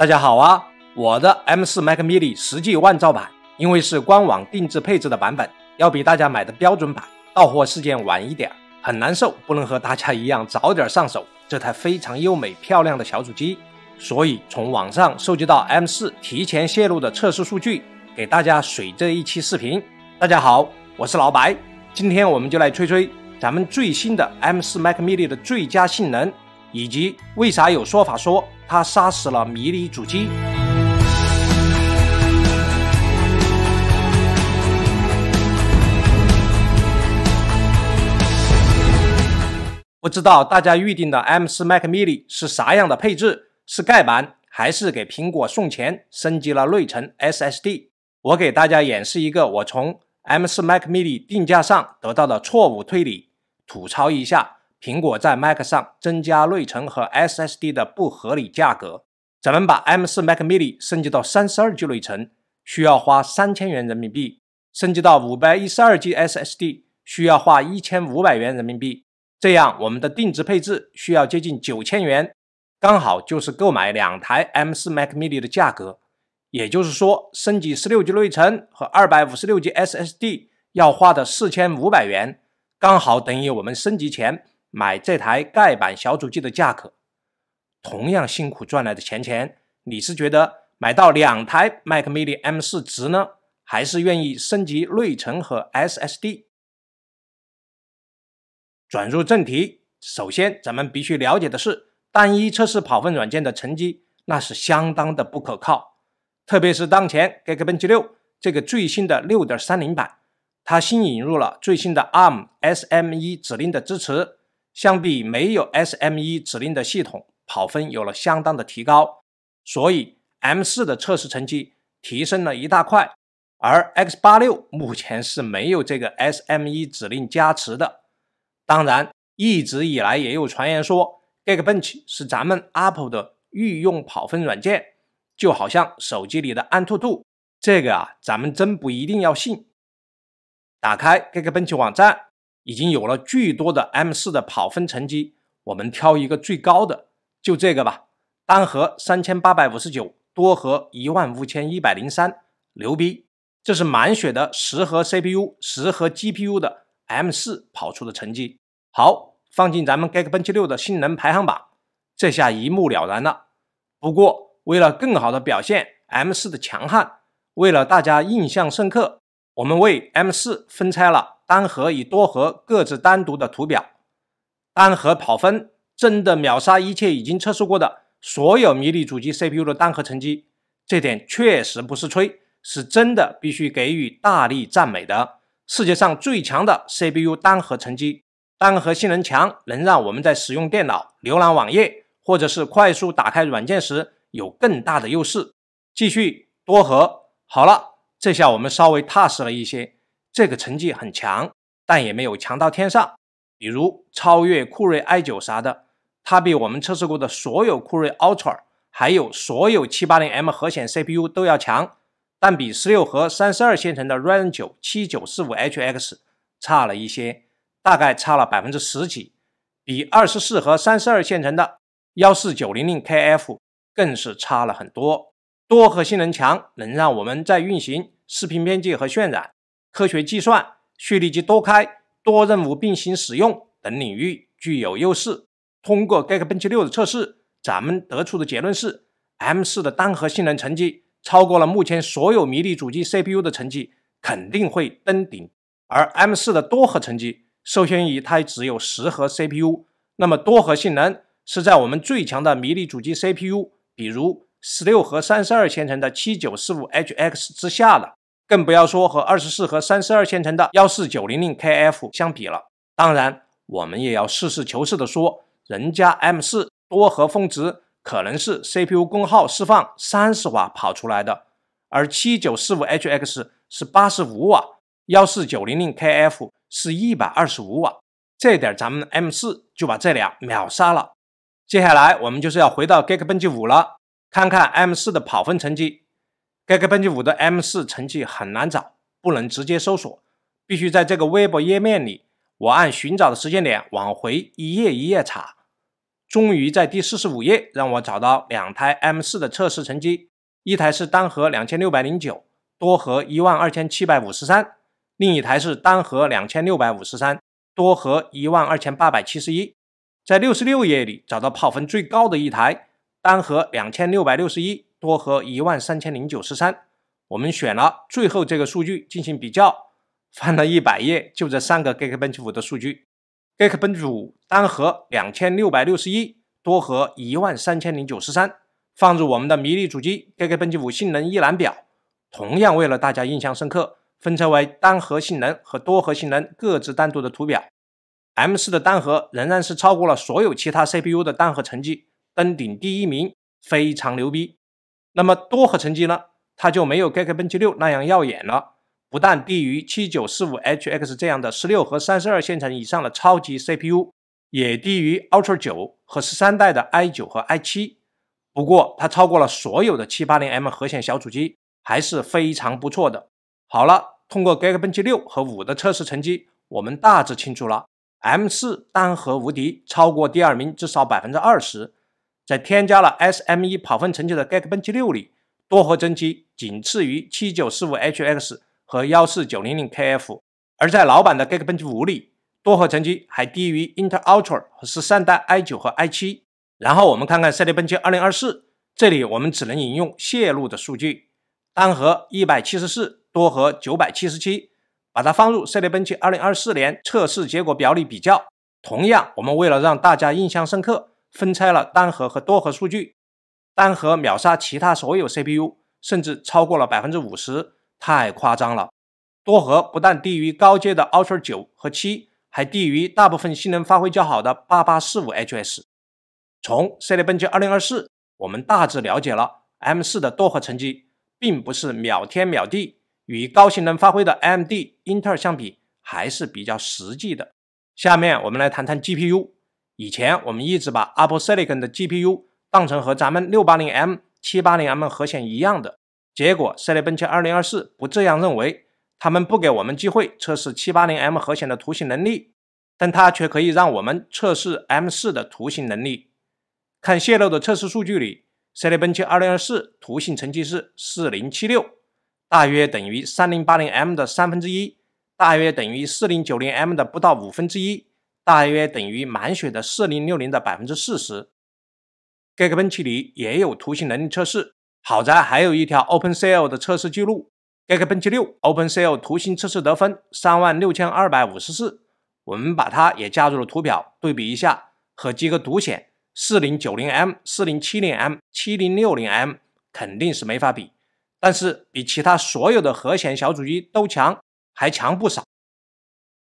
大家好啊！我的 M4 Mac Mini 实际万兆版，因为是官网定制配置的版本，要比大家买的标准版到货时间晚一点，很难受，不能和大家一样早点上手这台非常优美漂亮的小主机。所以从网上收集到 M4 提前泄露的测试数据，给大家水这一期视频。大家好，我是老白，今天我们就来吹吹咱们最新的 M4 Mac Mini 的最佳性能。以及为啥有说法说他杀死了迷你主机？不知道大家预定的 M 四 Mac Mini 是啥样的配置？是盖板还是给苹果送钱升级了内存 SSD？我给大家演示一个我从 M 四 Mac Mini 定价上得到的错误推理，吐槽一下。苹果在 Mac 上增加内存和 SSD 的不合理价格。咱们把 M4 Mac Mini 升级到三十二 G 内存，需要花三千元人民币；升级到五百一十二 G SSD，需要花一千五百元人民币。这样，我们的定制配置需要接近九千元，刚好就是购买两台 M4 Mac Mini 的价格。也就是说，升级十六 G 内存和二百五十六 G SSD 要花的四千五百元，刚好等于我们升级前。买这台盖板小主机的价格，同样辛苦赚来的钱钱，你是觉得买到两台 Mac Mini M 4值呢，还是愿意升级内存和 SSD？转入正题，首先咱们必须了解的是，单一测试跑分软件的成绩那是相当的不可靠，特别是当前 Gekbench 六这个最新的六点三零版，它新引入了最新的 ARM SME 指令的支持。相比没有 SME 指令的系统，跑分有了相当的提高，所以 M 四的测试成绩提升了一大块。而 X 八六目前是没有这个 SME 指令加持的。当然，一直以来也有传言说 Geekbench 是咱们 Apple 的御用跑分软件，就好像手机里的安兔兔。这个啊，咱们真不一定要信。打开 Geekbench 网站。已经有了巨多的 M 四的跑分成绩，我们挑一个最高的，就这个吧。单核三千八百五十九，多核一万五千一百零三，牛逼！这是满血的十核 CPU、十核 GPU 的 M 四跑出的成绩。好，放进咱们 Geekbench 六的性能排行榜，这下一目了然了。不过，为了更好的表现 M 四的强悍，为了大家印象深刻，我们为 M 四分拆了。单核与多核各自单独的图表，单核跑分真的秒杀一切已经测试过的所有迷你主机 CPU 的单核成绩，这点确实不是吹，是真的，必须给予大力赞美的世界上最强的 CPU 单核成绩。单核性能强，能让我们在使用电脑浏览网页或者是快速打开软件时有更大的优势。继续多核，好了，这下我们稍微踏实了一些。这个成绩很强，但也没有强到天上。比如超越酷睿 i 九啥的，它比我们测试过的所有酷睿 Ultra，还有所有七八零 M 核显 CPU 都要强，但比十六核三十二线程的 Ryzen 九七九四五 HX 差了一些，大概差了百分之十几，比二十四核三十二线程的幺四九零零 KF 更是差了很多。多核性能强，能让我们在运行视频编辑和渲染。科学计算、蓄力机多开、多任务并行使用等领域具有优势。通过 g e 个 Bench6 的测试，咱们得出的结论是，M4 的单核性能成绩超过了目前所有迷你主机 CPU 的成绩，肯定会登顶。而 M4 的多核成绩受限于它只有十核 CPU，那么多核性能是在我们最强的迷你主机 CPU，比如十六核、三十二线程的 7945HX 之下的。更不要说和二十四和三十二线程的幺四九零零 KF 相比了。当然，我们也要实事求是的说，人家 M 四多核峰值可能是 CPU 功耗释放三十瓦跑出来的，而七九四五 HX 是八十五瓦，幺四九零零 KF 是一百二十五瓦，这点咱们 M 四就把这俩秒杀了。接下来我们就是要回到 Geekbench 五了，看看 M 四的跑分成绩。《盖盖喷气五》的 M 四成绩很难找，不能直接搜索，必须在这个微博页面里，我按寻找的时间点往回一页一页查。终于在第四十五页让我找到两台 M 四的测试成绩，一台是单核两千六百零九，多核一万二千七百五十三；另一台是单核两千六百五十三，多核一万二千八百七十一。在六十六页里找到跑分最高的一台，单核两千六百六十一。多核一万三千零九十三，我们选了最后这个数据进行比较，翻了一百页，就这三个 Geekbench 五的数据，Geekbench 五单核两千六百六十一，多核一万三千零九十三，放入我们的迷你主机 Geekbench 五性能一览表，同样为了大家印象深刻，分拆为单核性能和多核性能各自单独的图表，M4 的单核仍然是超过了所有其他 CPU 的单核成绩，登顶第一名，非常牛逼。那么多核成绩呢？它就没有 Geekbench 六那样耀眼了。不但低于 7945HX 这样的十六和三十二线程以上的超级 CPU，也低于 Ultra9 和十三代的 i9 和 i7。不过，它超过了所有的 780M 核显小主机，还是非常不错的。好了，通过 Geekbench 六和五的测试成绩，我们大致清楚了：M4 单核无敌，超过第二名至少百分之二十。在添加了 SME 跑分成绩的 Geekbench 六里，多核成绩仅次于 7945HX 和 14900KF。而在老版的 Geekbench 五里，多核成绩还低于 Intel Ultra 和十三代 i 九和 i 七。然后我们看看赛力奔奇2024，这里我们只能引用泄露的数据，单核174，多核977，把它放入赛力奔奇2024年测试结果表里比较。同样，我们为了让大家印象深刻。分拆了单核和多核数据，单核秒杀其他所有 CPU，甚至超过了百分之五十，太夸张了。多核不但低于高阶的 Ultra 九和七，还低于大部分性能发挥较好的八八四五 HS。从 Cinebench 二零二四，我们大致了解了 M 四的多核成绩，并不是秒天秒地，与高性能发挥的 AMD、英特尔相比还是比较实际的。下面我们来谈谈 GPU。以前我们一直把 Apple Silicon 的 GPU 当成和咱们 680M、780M 核显一样的，结果 l 赛雷奔奇2024不这样认为，他们不给我们机会测试 780M 核显的图形能力，但它却可以让我们测试 M4 的图形能力。看泄露的测试数据里，l 赛雷奔奇2024图形成绩是4076，大约等于 3080M 的三分之一，大约等于 4090M 的不到五分之一。大约等于满血的四零六零的百分之四十。g e e 里也有图形能力测试，好在还有一条 OpenCL 的测试记录。g e e k b 六 OpenCL 图形测试得分三万六千二百五十四，我们把它也加入了图表对比一下。和几个独显四零九零 M、四零七零 M、七零六零 M 肯定是没法比，但是比其他所有的核显小主机都强，还强不少。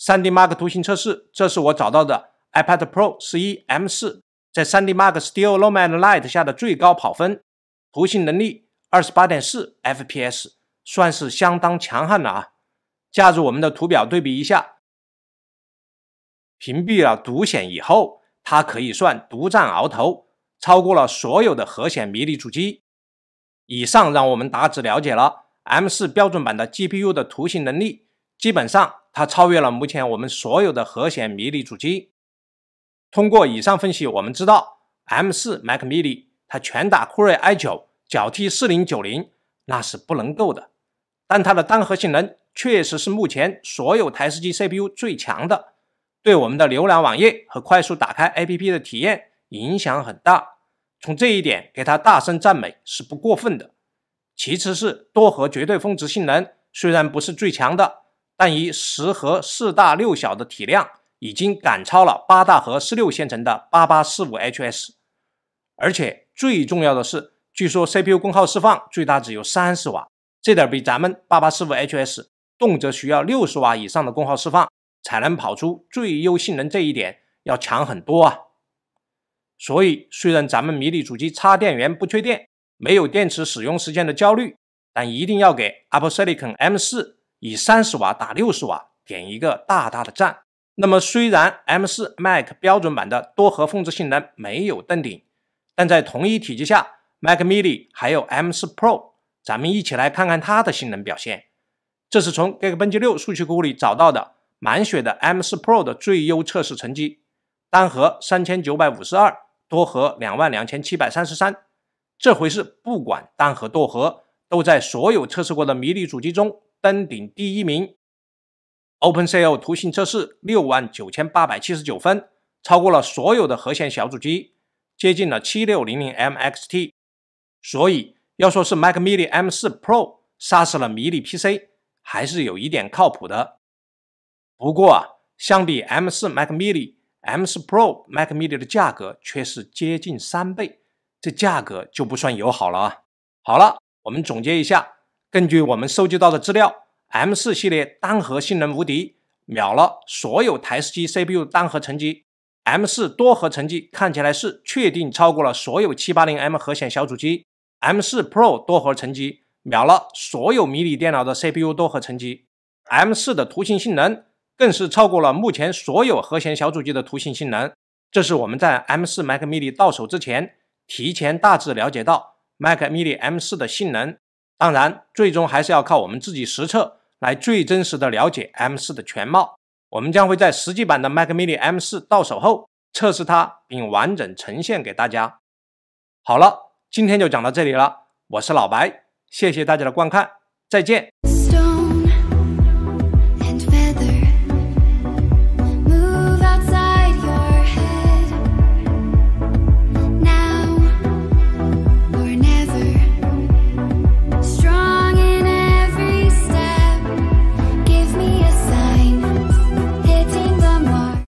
3D Mark 图形测试，这是我找到的 iPad Pro 11 M4 在 3D Mark Steel l o m a n Light 下的最高跑分，图形能力28.4 FPS，算是相当强悍了啊！加入我们的图表对比一下，屏蔽了独显以后，它可以算独占鳌头，超过了所有的核显迷你主机。以上让我们大致了解了 M4 标准版的 GPU 的图形能力。基本上，它超越了目前我们所有的核显迷你主机。通过以上分析，我们知道 M4 Mac Mini 它拳打酷睿 i9，脚踢四零九零，那是不能够的。但它的单核性能确实是目前所有台式机 CPU 最强的，对我们的浏览网页和快速打开 APP 的体验影响很大。从这一点，给它大声赞美是不过分的。其次是多核绝对峰值性能，虽然不是最强的。但以十核四大六小的体量，已经赶超了八大核四六线程的八八四五 HS，而且最重要的是，据说 CPU 功耗释放最大只有三十瓦，这点比咱们八八四五 HS 动辄需要六十瓦以上的功耗释放才能跑出最优性能这一点要强很多啊！所以，虽然咱们迷你主机插电源不缺电，没有电池使用时间的焦虑，但一定要给 Apple Silicon M 四。以三十瓦打六十瓦，点一个大大的赞。那么，虽然 M4 Mac 标准版的多核峰值性能没有登顶，但在同一体积下，Mac Mini 还有 M4 Pro，咱们一起来看看它的性能表现。这是从 Geekbench 六数据库里找到的满血的 M4 Pro 的最优测试成绩：单核三千九百五十二，多核两万两千七百三十三。这回是不管单核多核，都在所有测试过的迷你主机中。登顶第一名，OpenCL 图形测试六万九千八百七十九分，超过了所有的核显小主机，接近了七六零零 MXT。所以要说是 Mac Mini M 四 Pro 杀死了迷你 PC，还是有一点靠谱的。不过啊，相比 M 四 Mac Mini M 四 Pro Mac Mini 的价格却是接近三倍，这价格就不算友好了啊。好了，我们总结一下。根据我们收集到的资料，M4 系列单核性能无敌，秒了所有台式机 CPU 单核成绩。M4 多核成绩看起来是确定超过了所有七八零 M 核显小主机。M4 Pro 多核成绩秒了所有迷你电脑的 CPU 多核成绩。M4 的图形性能更是超过了目前所有核显小主机的图形性能。这是我们在 M4 Mac Mini 到手之前，提前大致了解到 Mac Mini M4 的性能。当然，最终还是要靠我们自己实测来最真实的了解 M4 的全貌。我们将会在实际版的 Mac Mini M4 到手后测试它，并完整呈现给大家。好了，今天就讲到这里了。我是老白，谢谢大家的观看，再见。